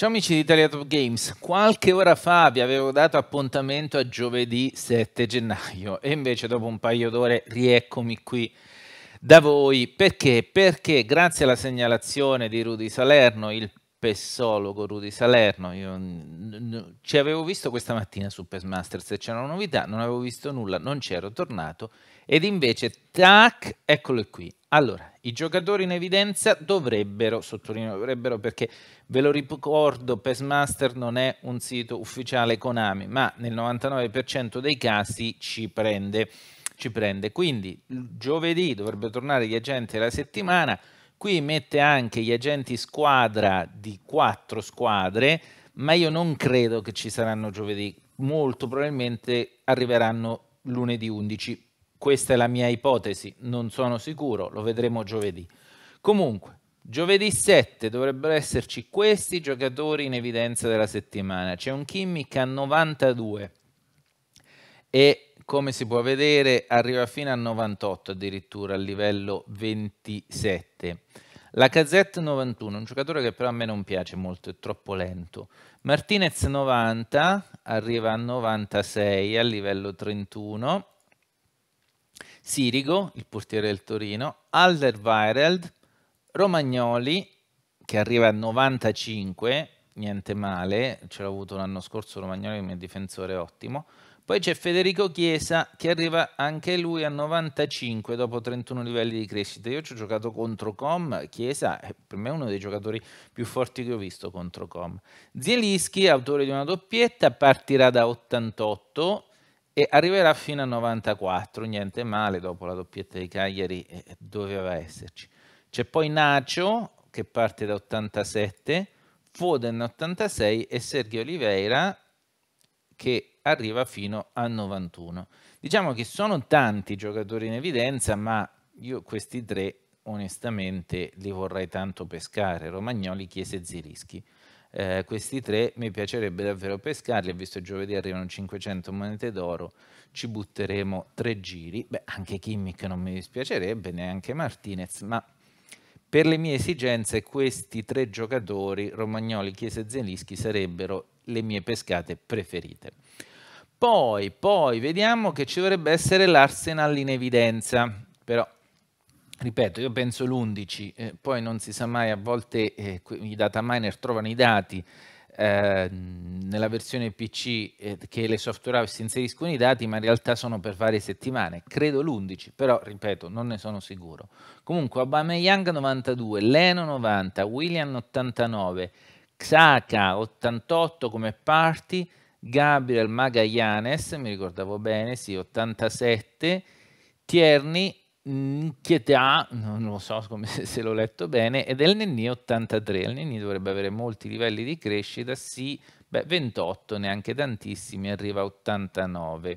Ciao amici di Italia Top Games, qualche ora fa vi avevo dato appuntamento a giovedì 7 gennaio e invece dopo un paio d'ore rieccomi qui da voi. Perché? Perché grazie alla segnalazione di Rudy Salerno, il Pessologo Rudy Salerno, io ci avevo visto questa mattina su Pessmaster se c'era una novità, non avevo visto nulla, non c'ero tornato ed invece tac, eccolo qui. Allora, i giocatori in evidenza dovrebbero, sottolineo dovrebbero perché ve lo ricordo, Pessmaster non è un sito ufficiale Konami, ma nel 99% dei casi ci prende, ci prende. Quindi giovedì dovrebbe tornare gli agenti della settimana Qui mette anche gli agenti squadra di quattro squadre, ma io non credo che ci saranno giovedì, molto probabilmente arriveranno lunedì 11. Questa è la mia ipotesi, non sono sicuro, lo vedremo giovedì. Comunque, Giovedì 7 dovrebbero esserci questi giocatori in evidenza della settimana. C'è un Kimmich a 92 e come si può vedere arriva fino a 98 addirittura al livello 27. La Cazette 91, un giocatore che però a me non piace molto, è troppo lento. Martinez 90, arriva a 96 al livello 31. Sirigo, il portiere del Torino, Alderweireld, Romagnoli, che arriva a 95, niente male, ce l'ho avuto l'anno scorso Romagnoli come difensore ottimo, poi c'è Federico Chiesa che arriva anche lui a 95 dopo 31 livelli di crescita. Io ci ho giocato contro Com, Chiesa è per me uno dei giocatori più forti che ho visto contro Com. Zielinski, autore di una doppietta, partirà da 88 e arriverà fino a 94, niente male dopo la doppietta di Cagliari eh, eh, doveva esserci. C'è poi Nacio che parte da 87, Foden 86 e Sergio Oliveira che arriva fino a 91. Diciamo che sono tanti giocatori in evidenza, ma io questi tre onestamente li vorrei tanto pescare, Romagnoli, Chiesa e Zirischi. Eh, questi tre mi piacerebbe davvero pescarli, visto che giovedì arrivano 500 monete d'oro, ci butteremo tre giri, beh anche Kimmich non mi dispiacerebbe, neanche Martinez, ma per le mie esigenze questi tre giocatori, Romagnoli, Chiesa e Zelischi, sarebbero le mie pescate preferite. Poi, poi vediamo che ci dovrebbe essere l'Arsenal in evidenza, però ripeto, io penso l'11, eh, poi non si sa mai, a volte eh, i data miner trovano i dati Ehm, nella versione PC eh, che le software house inseriscono i dati, ma in realtà sono per varie settimane, credo l'11, però ripeto, non ne sono sicuro. Comunque Aubameyang 92, Leno 90, William 89, Xhaka 88 come party, Gabriel Magallanes, mi ricordavo bene, sì, 87, Tierney Nchietà, non lo so come, se l'ho letto bene, ed è il Nenni 83. Il Nenni dovrebbe avere molti livelli di crescita, sì, beh, 28, neanche tantissimi, arriva a 89.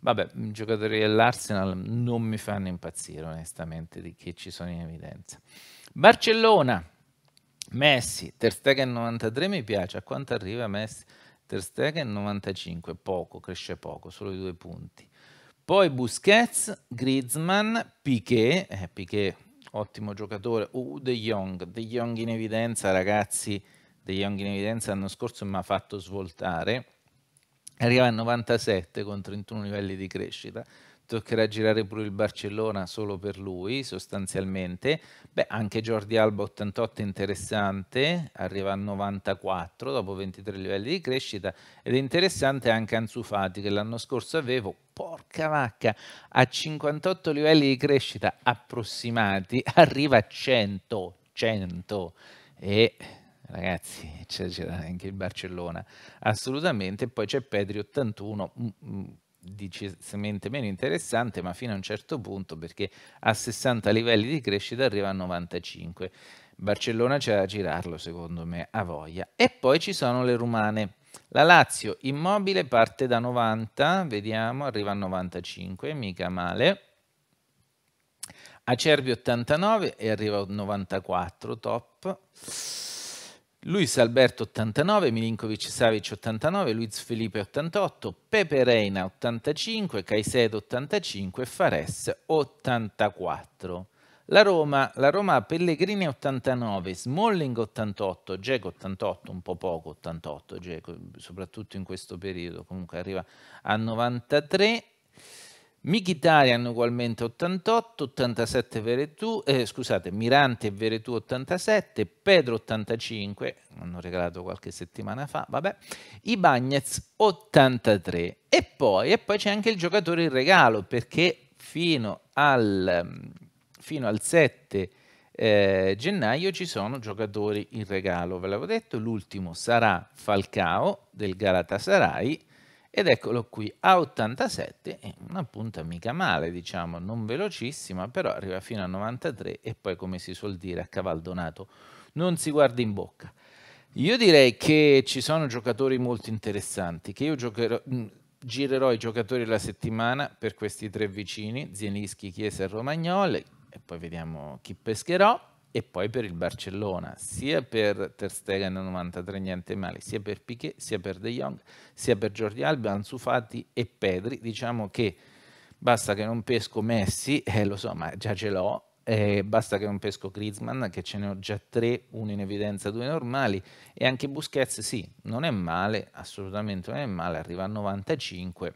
Vabbè, giocatori dell'Arsenal non mi fanno impazzire, onestamente, di che ci sono in evidenza. Barcellona, Messi, Ter Stegen 93 mi piace, a quanto arriva Messi? Ter Stegen 95, poco, cresce poco, solo i due punti poi Busquets, Griezmann, Piquet, eh, Piquet ottimo giocatore, uh, De Jong, De Jong in evidenza ragazzi, De Jong in evidenza l'anno scorso mi ha fatto svoltare, arriva a 97 con 31 livelli di crescita, toccherà girare pure il Barcellona solo per lui sostanzialmente. Beh, anche Jordi Alba 88 è interessante, arriva a 94 dopo 23 livelli di crescita ed è interessante anche Ansu Fati che l'anno scorso avevo porca vacca, a 58 livelli di crescita approssimati arriva a 100, 100 e ragazzi, c'è anche il Barcellona, assolutamente. Poi c'è Pedri 81, decisamente meno interessante, ma fino a un certo punto, perché a 60 livelli di crescita arriva a 95. Barcellona c'è da girarlo, secondo me, a voglia. E poi ci sono le rumane. La Lazio immobile parte da 90, vediamo, arriva a 95, mica male. Acerbi 89 e arriva a 94, top. Luis Alberto 89, Milinkovic Savic 89, Luiz Felipe 88, Pepe Reina 85, Caicedo 85, Fares 84. La Roma, la Roma Pellegrini 89, Smalling 88, Geco 88, un po' poco 88, Geco, soprattutto in questo periodo, comunque arriva a 93. Mkhitaryan ugualmente 88, 87 Veretù, eh, scusate, Mirante e Veretù 87, Pedro 85, hanno regalato qualche settimana fa, vabbè, Ibagnez 83 e poi, e poi c'è anche il giocatore in regalo perché fino al, fino al 7 eh, gennaio ci sono giocatori in regalo, ve l'avevo detto, l'ultimo sarà Falcao del Galatasaray, ed eccolo qui, a 87, è una punta mica male, diciamo, non velocissima, però arriva fino a 93 e poi, come si suol dire, a cavaldonato non si guarda in bocca. Io direi che ci sono giocatori molto interessanti, che io giocherò, girerò i giocatori della settimana per questi tre vicini, Zielinski, Chiesa e Romagnoli, e poi vediamo chi pescherò e poi per il Barcellona, sia per Ter Stegen 93 niente male, sia per Piquet, sia per De Jong, sia per Giordi Alba, Anzufati e Pedri, diciamo che basta che non pesco Messi, eh, lo so, ma già ce l'ho, eh, basta che non pesco Griezmann, che ce ne ho già tre, uno in evidenza, due normali, e anche Busquets, sì, non è male, assolutamente non è male, arriva a 95,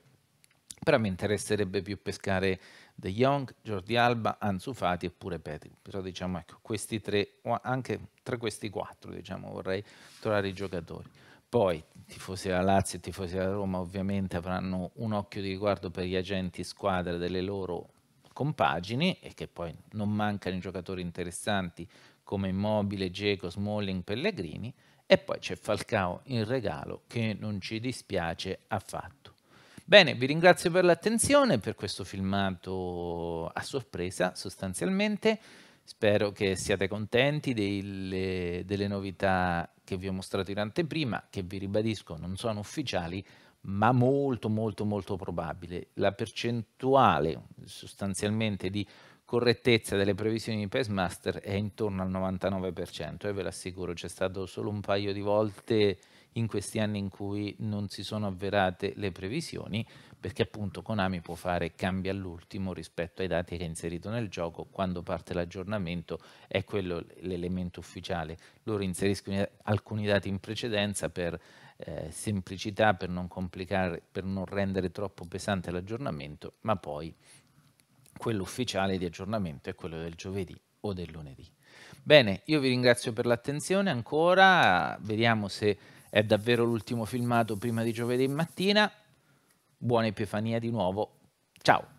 però mi interesserebbe più pescare De Jong, Jordi Alba, Ansu Fati e pure Petri. Però diciamo ecco, questi tre, o anche tra questi quattro diciamo, vorrei trovare i giocatori. Poi tifosi della Lazio e tifosi della Roma ovviamente avranno un occhio di riguardo per gli agenti squadra delle loro compagini e che poi non mancano i giocatori interessanti come Immobile, Geco, Smalling, Pellegrini e poi c'è Falcao in regalo che non ci dispiace affatto. Bene, vi ringrazio per l'attenzione, per questo filmato a sorpresa sostanzialmente. Spero che siate contenti delle, delle novità che vi ho mostrato in anteprima, che vi ribadisco non sono ufficiali, ma molto molto molto probabile. La percentuale sostanzialmente di correttezza delle previsioni di Pacemaster è intorno al 99% e eh, ve l'assicuro, c'è stato solo un paio di volte in questi anni in cui non si sono avverate le previsioni, perché appunto Konami può fare cambi all'ultimo rispetto ai dati che ha inserito nel gioco, quando parte l'aggiornamento è quello l'elemento ufficiale, loro inseriscono alcuni dati in precedenza per eh, semplicità, per non complicare, per non rendere troppo pesante l'aggiornamento, ma poi quello ufficiale di aggiornamento è quello del giovedì o del lunedì. Bene, io vi ringrazio per l'attenzione ancora, vediamo se è davvero l'ultimo filmato prima di giovedì mattina. Buona Epifania di nuovo. Ciao!